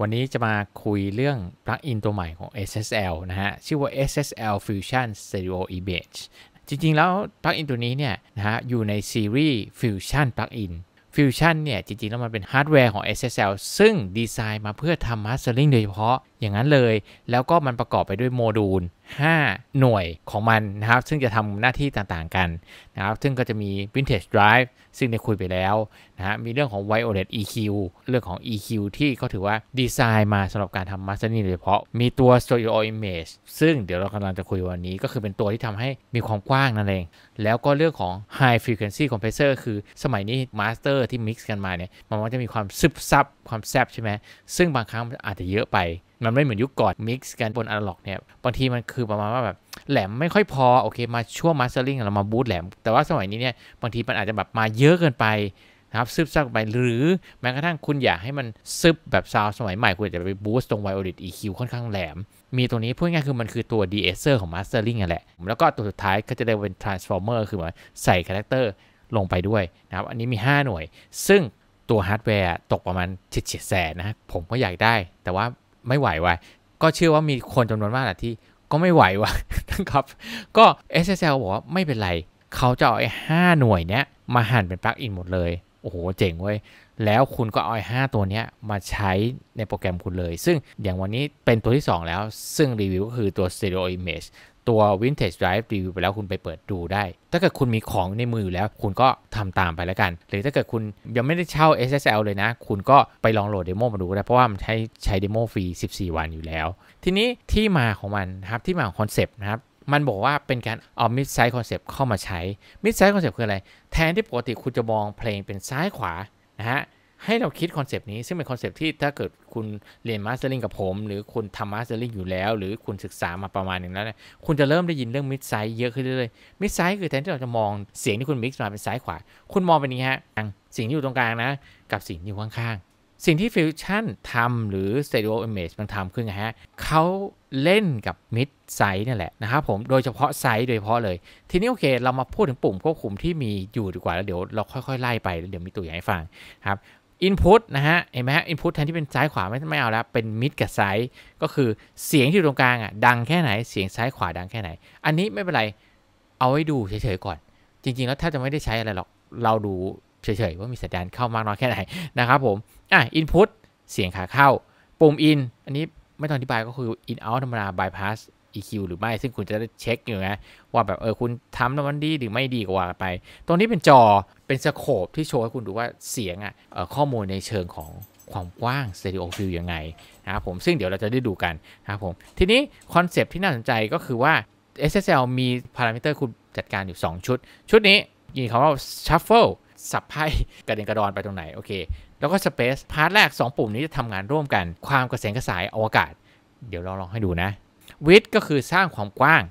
วันนี้จะมาคุยเรื่องปลั๊กอินตัวใหม่ของ SSL นะฮะชื่อว่า SSL Fusion Stereo Image จริงๆ แล้วปลั๊กอินตัวนี้เนี่ยนะฮะอยู่ในซีรีส์ Fusion Plug-in Fusion เนี่ยจริง ๆ แล้วมันเป็นฮาร์ดแวร์ของ SSL ซึ่งดีไซน์มาเพื่อทำมาสเตอร์ลิงโดยเฉพาะอย่างนั้นเลย แล้วก็มันประกอบไปด้วยโมดูล5 หน่วยของมันนะครับ ซึ่งจะทำหน้าที่ต่างๆกันนะครับ ซึ่งก็จะมี Vintage Drive ซึ่งได้คุยไปแล้วนะฮะมีเรื่องของ Violet EQ เรื่องของ EQ ที่เขาถือว่า ดีไซน์มาสำหรับการทำ Mastering โดยเฉพาะมีตัว s t u d i o Image ซึ่งเดี๋ยวเรากำลังจะคุยวันนี้ ก็คือเป็นตัวที่ทำให้มีความกว้างนั่นเอง แล้วก็เรื่องของ High Frequency Compressor คือสมัยนี้ Master ที่ Mix กันมาเนี่ยมันก็จะมีความซึบซับความแซบใช่ไหมซึ่งบางครั้งอาจจะเยอะไปมันไม่เหมือนยุคก่อน มิกซ์กัน บนอนาล็อกเนี่ย บางทีมันคือประมาณว่าแบบแหลมไม่ค่อยพอ โอเค มาช่วงมาสเตอร์ลิงเรามาบูตแหลม แต่ว่าสมัยนี้เนี่ย บางทีมันอาจจะแบบมาเยอะเกินไปนะครับซึบซับไป หรือแม้กระทั่งคุณอยากให้มันซึบแบบซาวสมัยใหม่ คุณจะไปบูสต์ตรงไวโอลิต EQ ค่อนข้างแหลม มีตัวนี้พูดง่ายคือมันคือตัวดีเอเซอร์ของมาสเตอริงนั่นแหละแล้วก็ตัวสุดท้ายก็จะได้เป็นทรานส์ฟอร์เคือเหมือนใส่คาแรคเตอร์ลงไปด้วยนะครับอันนี้มี 5หน่วย ซึ่งตัวฮาร์ดแวร์ตกประมาณเฉียดแสนนะผมก็อยากได้แต่ว่าไม่ไหววะก็เชื่อว่ามีคนจำนวนมากแหละที่ ก็ไม่ไหววะนะครับ ก็ SSL บอกว่าไม่เป็นไร เขาจะเอาไอ้ห้าหน่วยเนี้ยมาหั่นเป็นปลั๊กอินหมดเลย โอ้โห เจ๋งเว้ย แล้วคุณก็เอาไอ้ห้าตัวเนี้ยมาใช้ในโปรแกรมคุณเลย ซึ่งอย่างวันนี้เป็นตัวที่ 2 แล้ว ซึ่งรีวิวก็คือตัว Stereo Image ตัว Vintage Drive รีวิวไปแล้วคุณไปเปิดดูได้ ถ้าเกิดคุณมีของในมืออยู่แล้วคุณก็ทำตามไปแล้วกัน หรือถ้าเกิดคุณยังไม่ได้เช่า SSL เลยนะ คุณก็ไปลองโหลดเดโมมาดูได้ เพราะว่ามันใช้ใช้เดโมฟรี 14 วันอยู่แล้ว ทีนี้ที่มาของมันนะครับ ที่มาของคอนเซปต์นะครับ มันบอกว่าเป็นการเอามิดไซส์คอนเซปต์เข้ามาใช้มิดไซส์คอนเซปต์คืออะไร แทนที่ปกติคุณจะมองเพลงเป็นซ้ายขวา นะฮะให้เราคิดคอนเซปต์นี้ซึ่งเป็นคอนเซปต์ที่ถ้าเกิดคุณเรียนมาสเตอร์ลิงกับผม หรือคุณทำมาสเตอร์ลิงอยู่แล้ว หรือคุณศึกษามาประมาณหนึ่งแล้วเนี่ยคุณจะเริ่มได้ยินเรื่องมิดไซส์เยอะขึ้นเรื่อยๆมิดไซส์คือแทนที่เราจะมองเสียงที่คุณมิกซ์มาเป็นซ้ายขวาคุณมองเป็นนี้ฮะสิ่งที่อยู่ตรงกลางนะ กับสิ่งที่อยู่ข้างๆสิ่งที่ฟิวชั่นทำหรือสเต r e อ i อเมจมันทำขึ้นฮะเขาเล่นกับมิดไซส์นี่แหละนะครับผมโดยเฉพาะไซส์โดยเฉพาะเลย ทีนี้โอเค เรามาพูดถึงปุ่มควบคุมที่มีอยู่ดีกว่าแล้วเดี๋ยวเราค่อยๆ ไล่ไปแล้วเดี๋ยวมีตัวอย่างให้ฟังครับ Input นะฮะ เห็นไหมฮะ Input แทนที่เป็นซ้ายขวาไม่ไม่เอาแล้ว เป็นมิดกับไซด์ ก็คือเสียงที่อยู่ตรงกลางอ่ะ ดังแค่ไหน เสียงซ้ายขวาดังแค่ไหน อันนี้ไม่เป็นไร เอาไว้ดูเฉยๆก่อน จริงๆแล้วถ้าจะไม่ได้ใช้อะไรหรอก เราดูเฉยๆว่ามีสัญญาณเข้ามากน้อยแค่ไหน นะครับผม อ่ะ Input เสียงขาเข้า ปุ่ม In อันนี้ไม่ต้องอธิบายก็คือ In Out ธรรมดา Bypass EQ หรือไม่ซึ่งคุณจะ ได้ เช็ค อยู่นะว่า แบบ เออ คุณทำแล้วมันดีหรือไม่ดีกว่าไป ตรงนี้เป็นจอเป็นสโคปที่ โชว์ ให้ คุณดูว่าเสียงอะ่ะข้อมูลในเชิงของความกว้างสเตอริโอฟิลยัง ไง นะครับผมซึ่งเดี๋ยวเราจะได้ดูกันนะครับผมทีนี้คอนเซปที่น่าสนใจก็คือว่า SSL มีพารามิเตอร์คุณจัดการอยู่ 2 ชุด ชุดนี้ยินคำว่า shuffle สับไพ่กระเด็นกระดอนไปตรงไหนโอเคแล้วก็ space พาร์ทแรก2 ปุ่มนี้จะทำงานร่วมกัน ความกระเสงกระสายอวกาศ เดี๋ยวเราลองให้ดูนะวิดก็คือสร้างความกว้าง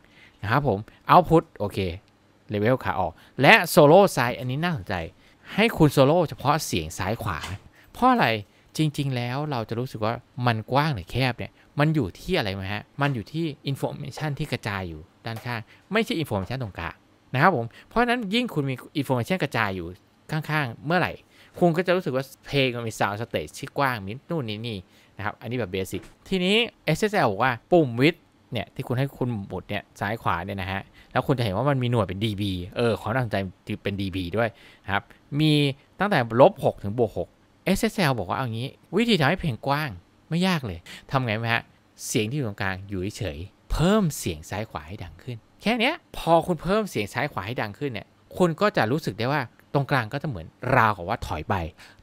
นะครับผมเอาพุทโอเคเลเวลขาออก และซโล่ซ้ายอันนี้น่าสนใจ ให้คุณโซโล่เฉพาะเสียงซ้ายขวา เพราะอะไรจริง ๆ แล้วเราจะรู้สึกว่ามันกว้างหรือแคบเนี่ยมันอยู่ที่อะไรไหมฮะ มันอยู่ที่อินโฟมชันที่กระจายอยู่ด้านข้าง ไม่ใช่อินโฟมชันตรงกลางนะครับผม เพราะฉะนั้นยิ่งคุณมีอินโฟมชันกระจายอยู่ข้างๆเมื่อไหร่ คุณก็จะรู้สึกว่าเพลงมันมีซาวด์สเตจที่กว้างมิดนู่นนี่นี่นะครับอันนี้แบบเบสิกทีนี้ SSL บอกว่าปุ่มวิดเนี่ยที่คุณให้คุณบมดเนี่ยซ้ายขวาเนี่ยนะฮะแล้วคุณจะเห็นว่ามันมีหน่วยเป็น dB เออขอตั้งใจเป็น dB ด้วย ครับ มีตั้งแต่ลบ6ถึงบวก6 SSL บอกว่าเอางี้ วิธีทำให้เพลงกว้างไม่ยากเลยทำไงไหมฮะเสียงที่อยู่ตรงกลางอยู่เฉยเพิ่มเสียงซ้ายขวาให้ดังขึ้น แค่นี้พอคุณเพิ่มเสียงซ้ายขวาให้ดังขึ้นเนี่ยคุณก็จะรู้สึกได้ว่าตรงกลางก็จะเหมือนราวกับว่าถอยไป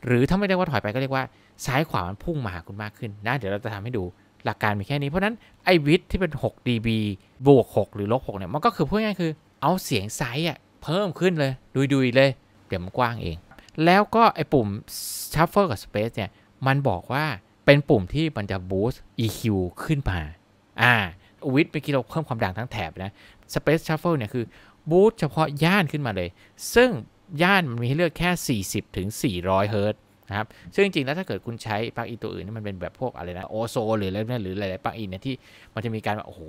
หรือถ้าไม่ได้ว่าถอยไปก็เรียกว่าซ้ายขวามันพุ่งมาหาคุณมากขึ้นนะเดี๋ยวเราจะทำให้ดูหลักการมีแค่นี้เพราะนั้นไอวิดที่เป็น6 dB บวก6 หรือลบ6เนี่ย มันก็คือพูดง่ายคือเอาเสียงไซส์อ่ะเพิ่มขึ้นเลยดุยๆเลยเดี๋ยวมันกว้างเองแล้วก็ไอปุ่ม shuffle กับ space เนี่ย มันบอกว่าเป็นปุ่มที่มันจะบูสต์ EQ ขึ้นมา อ่าวิดเมื่อกี้เราเพิ่มความดังทั้งแถบนะ Space Shuffle เนี่ยคือบูสต์เฉพาะย่านขึ้นมาเลย ซึ่งย่านมันมีให้เลือกแค่40ถึง400เฮิร์ตซ์ะครับซึ่งจริงๆ แล้วถ้าเกิดคุณใช้ปลั๊กอินตัวอื่นนี่มันเป็นแบบพวกอะไรนะโอโซ หรืออะไรนั่นหรือหลายๆปลั๊กอินเนี่ยที่มันจะมีการโอ้โห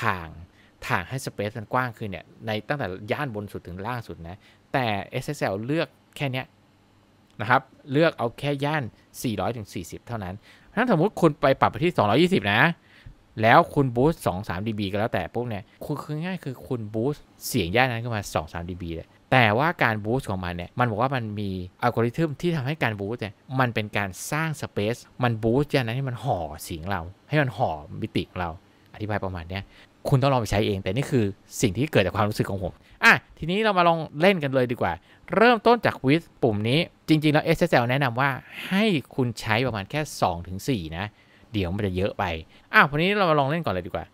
ทางทางให้สเปซมันกว้างขึ้นเนี่ยในตั้งแต่ย่านบนสุดถึงล่างสุดนะแต่ SSL เลือกแค่นี้นะครับ เลือกเอาแค่ย่าน 400ถึง40 เท่านั้นถ้าสมมติ คุณไปปรับไปที่ 220 นะ แล้วคุณบูสต์2 3 dB ก็แล้ว แต่ปุ๊บเนี่ยคุณคือง่ายคือคุณบูสต์เสียงย่านนั้นขึ้นมา 2 3 dB เลยแต่ว่าการบูสต์ของมันเนี่ย มันบอกว่ามันมีอัลกอริทึมที่ทำให้การบูสต์เนี่ย มันเป็นการสร้างสเปซมันบูสต์อย่างนั้นให้มันห่อเสียงเรา ให้มันห่อมิติของเรา อธิบายประมาณเนี้ยคุณต้องลองไปใช้เองแต่นี่คือสิ่งที่เกิดจากความรู้สึกของผมอ่ะทีนี้เรามาลองเล่นกันเลยดีกว่า เริ่มต้นจากวิสปุ่มนี้จริง ๆ แล้ว SSL แนะนำว่าให้คุณใช้ประมาณแค่ 2-4 นะ เดี๋ยวมันจะเยอะไปอ่ะวันนี้เรามาลองเล่นก่อนเลยดีกว่า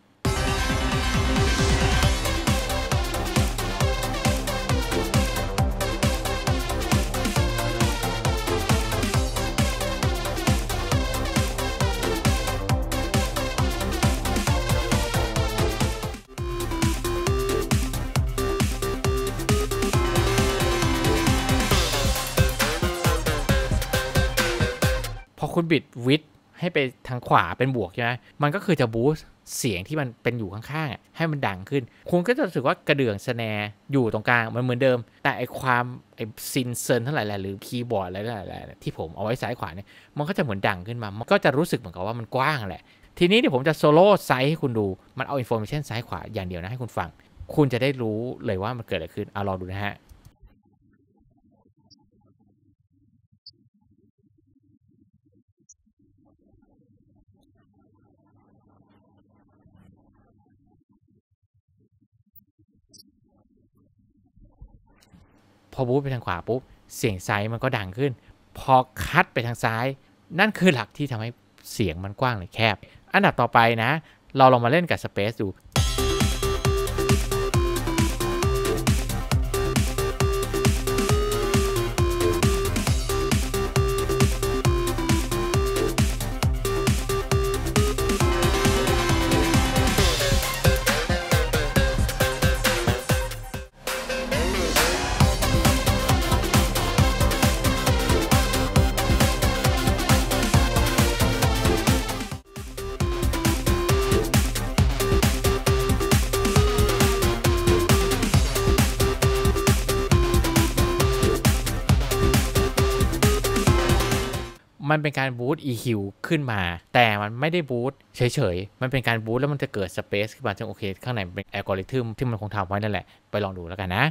พอคุณบิดวิดให้ไปทางขวาเป็นบวกใช่ไหมมันก็คือจะบูสเสียงที่มันเป็นอยู่ข้างๆ ให้มันดังขึ้น คุณก็จะรู้สึกว่ากระเดื่องสแนอยู่ตรงกลางมันเหมือนเดิม แต่ไอความไอซินเซนเท่าไหร่แหละหรือคีย์บอร์ดอะไรหลายๆที่ผมเอาไว้ซ้ายขวาเนี่ย มันก็จะเหมือนดังขึ้นมามันก็จะรู้สึกเหมือนกับว่ามันกว้างแหละ ทีนี้เดี๋ยวผมจะโซโล่ไซส์ให้คุณดู มันเอาอินโฟมิชันซ้ายขวา อย่างเดียวนะให้คุณฟัง คุณจะได้รู้เลยว่ามันเกิดอะไรขึ้นเอาลองดูนะฮะพอบูทไปทางขวาปุ๊บ เสียงไซมันก็ดังขึ้น พอคัดไปทางซ้าย นั่นคือหลักที่ทำให้เสียงมันกว้างหรือแคบ อันดับต่อไปนะ เราลองมาเล่นกับสเปซดูมันเป็นการบูต EQ ขึ้นมา แต่มันไม่ได้บูตเฉยๆ มันเป็นการบูตแล้วมันจะเกิดสเปซขึ้นมาจึงโอเค ข้างในเป็นแอลกอริทึมที่มันคงทำไว้นั่นแหละ ไปลองดูแล้วกันนะ